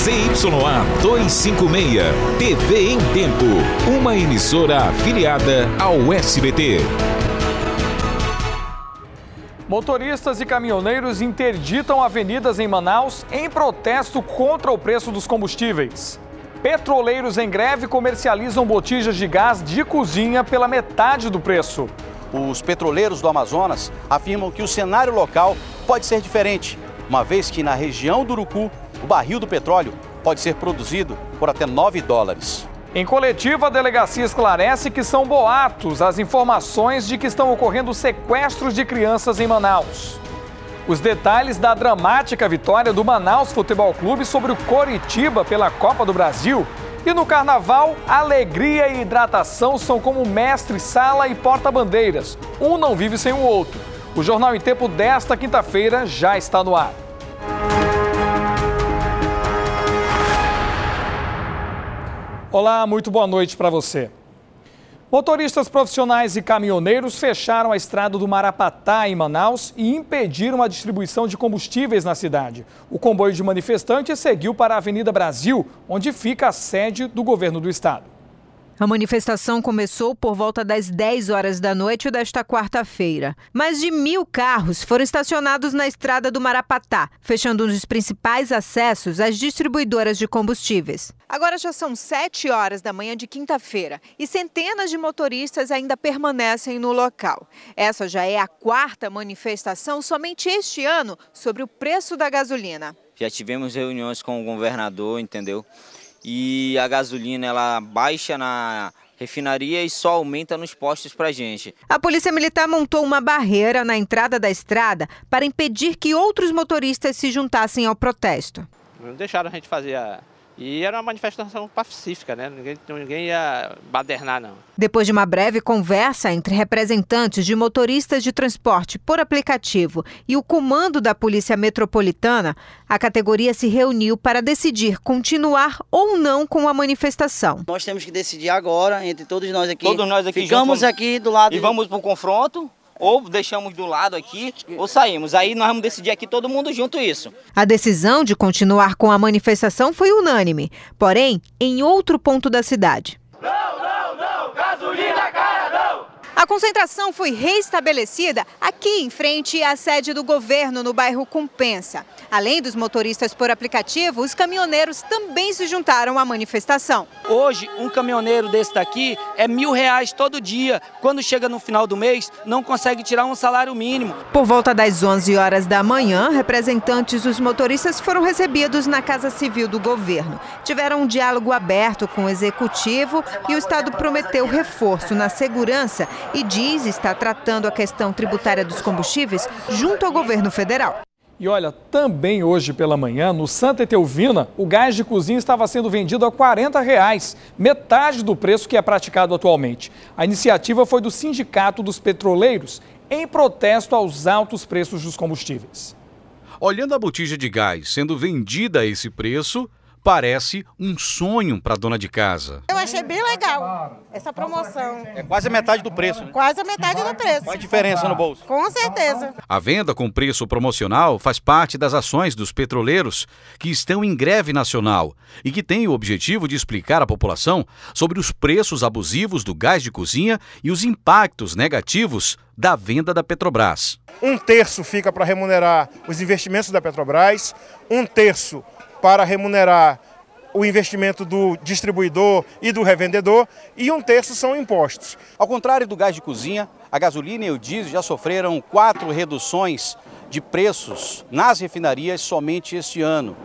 ZYA 256, TV em Tempo, uma emissora afiliada ao SBT. Motoristas e caminhoneiros interditam avenidas em Manaus em protesto contra o preço dos combustíveis. Petroleiros em greve comercializam botijas de gás de cozinha pela metade do preço. Os petroleiros do Amazonas afirmam que o cenário local pode ser diferente, uma vez que na região do Urucu o barril do petróleo pode ser produzido por até 9 dólares. Em coletiva, a delegacia esclarece que são boatos as informações de que estão ocorrendo sequestros de crianças em Manaus. Os detalhes da dramática vitória do Manaus Futebol Clube sobre o Coritiba pela Copa do Brasil. E no carnaval, alegria e hidratação são como mestre, sala e porta-bandeiras. Um não vive sem o outro. O Jornal em Tempo desta quinta-feira já está no ar. Olá, muito boa noite para você. Motoristas profissionais e caminhoneiros fecharam a estrada do Marapatá, em Manaus, e impediram a distribuição de combustíveis na cidade. O comboio de manifestantes seguiu para a Avenida Brasil, onde fica a sede do governo do estado. A manifestação começou por volta das 10 horas da noite desta quarta-feira. Mais de mil carros foram estacionados na estrada do Marapatá, fechando um dos principais acessos às distribuidoras de combustíveis. Agora já são 7 horas da manhã de quinta-feira e centenas de motoristas ainda permanecem no local. Essa já é a quarta manifestação somente este ano sobre o preço da gasolina. Já tivemos reuniões com o governador, entendeu? e a gasolina ela baixa na refinaria e só aumenta nos postos para gente. A Polícia Militar montou uma barreira na entrada da estrada para impedir que outros motoristas se juntassem ao protesto. Não deixaram a gente fazer a, e era uma manifestação pacífica, né? Ninguém, ninguém ia badernar, não. Depois de uma breve conversa entre representantes de motoristas de transporte por aplicativo e o comando da Polícia Metropolitana, a categoria se reuniu para decidir continuar ou não com a manifestação. Nós temos que decidir agora, entre todos nós aqui. Todos nós aqui. Ficamos junto, aqui do lado. E vamos para o confronto ou deixamos do lado aqui ou saímos. Aí nós vamos decidir aqui todo mundo junto isso. A decisão de continuar com a manifestação foi unânime, porém em outro ponto da cidade. Não, não! A concentração foi reestabelecida aqui em frente à sede do governo no bairro Compensa. Além dos motoristas por aplicativo, os caminhoneiros também se juntaram à manifestação. Hoje, um caminhoneiro desse daqui é mil reais todo dia. Quando chega no final do mês, não consegue tirar um salário mínimo. Por volta das 11 horas da manhã, representantes dos motoristas foram recebidos na Casa Civil do governo. Tiveram um diálogo aberto com o executivo e o Estado prometeu reforço na segurança e diz estar tratando a questão tributária dos combustíveis junto ao governo federal. E olha, também hoje pela manhã, no Santa Etelvina, o gás de cozinha estava sendo vendido a R$ reais, metade do preço que é praticado atualmente. A iniciativa foi do Sindicato dos Petroleiros, em protesto aos altos preços dos combustíveis. Olhando a botija de gás sendo vendida a esse preço, parece um sonho para dona de casa. Eu achei bem legal essa promoção. É quase a metade do preço. Né? Quase a metade do preço. Faz diferença no bolso. Com certeza. A venda com preço promocional faz parte das ações dos petroleiros que estão em greve nacional e que têm o objetivo de explicar à população sobre os preços abusivos do gás de cozinha e os impactos negativos da venda da Petrobras. Um terço fica para remunerar os investimentos da Petrobras, um terço para remunerar o investimento do distribuidor e do revendedor e um terço são impostos. Ao contrário do gás de cozinha, a gasolina e o diesel já sofreram quatro reduções de preços nas refinarias somente este ano.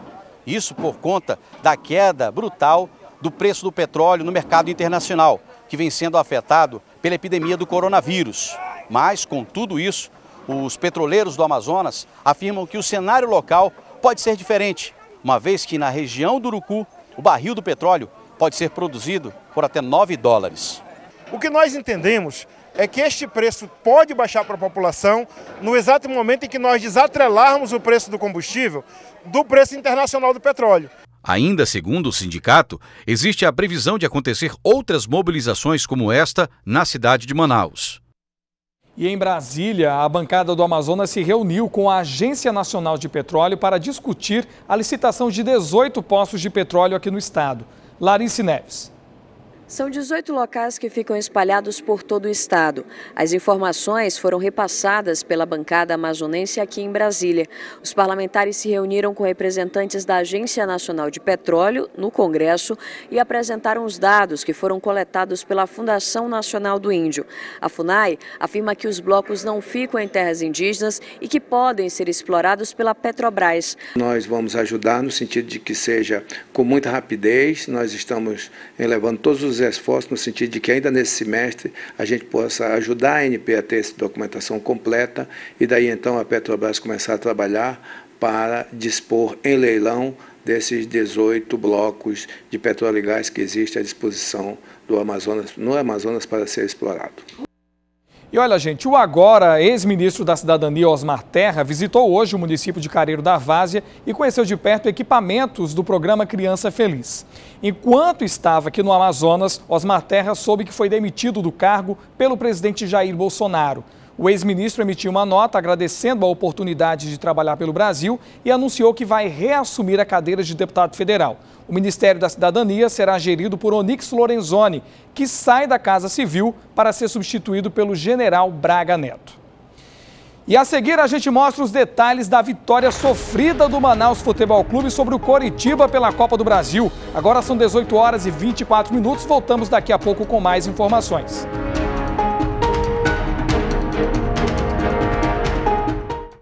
Isso por conta da queda brutal do preço do petróleo no mercado internacional, que vem sendo afetado pela epidemia do coronavírus. Mas, com tudo isso, os petroleiros do Amazonas afirmam que o cenário local pode ser diferente uma vez que na região do Urucu o barril do petróleo pode ser produzido por até 9 dólares. O que nós entendemos é que este preço pode baixar para a população no exato momento em que nós desatrelarmos o preço do combustível do preço internacional do petróleo. Ainda segundo o sindicato, existe a previsão de acontecer outras mobilizações como esta na cidade de Manaus. E em Brasília, a bancada do Amazonas se reuniu com a Agência Nacional de Petróleo para discutir a licitação de 18 poços de petróleo aqui no estado. Larice Neves. São 18 locais que ficam espalhados por todo o estado. As informações foram repassadas pela bancada amazonense aqui em Brasília. Os parlamentares se reuniram com representantes da Agência Nacional de Petróleo no Congresso e apresentaram os dados que foram coletados pela Fundação Nacional do Índio. A FUNAI afirma que os blocos não ficam em terras indígenas e que podem ser explorados pela Petrobras. Nós vamos ajudar no sentido de que seja com muita rapidez, nós estamos elevando eh, todos os os esforços no sentido de que ainda nesse semestre a gente possa ajudar a ANP a ter essa documentação completa e daí então a Petrobras começar a trabalhar para dispor em leilão desses 18 blocos de petróleo e gás que existe à disposição do Amazonas, no Amazonas para ser explorado. E olha, gente, o agora ex-ministro da Cidadania, Osmar Terra, visitou hoje o município de Careiro da Várzea e conheceu de perto equipamentos do programa Criança Feliz. Enquanto estava aqui no Amazonas, Osmar Terra soube que foi demitido do cargo pelo presidente Jair Bolsonaro. O ex-ministro emitiu uma nota agradecendo a oportunidade de trabalhar pelo Brasil e anunciou que vai reassumir a cadeira de deputado federal. O Ministério da Cidadania será gerido por Onix Lorenzoni, que sai da Casa Civil para ser substituído pelo general Braga Neto. E a seguir a gente mostra os detalhes da vitória sofrida do Manaus Futebol Clube sobre o Coritiba pela Copa do Brasil. Agora são 18 horas e 24 minutos, voltamos daqui a pouco com mais informações.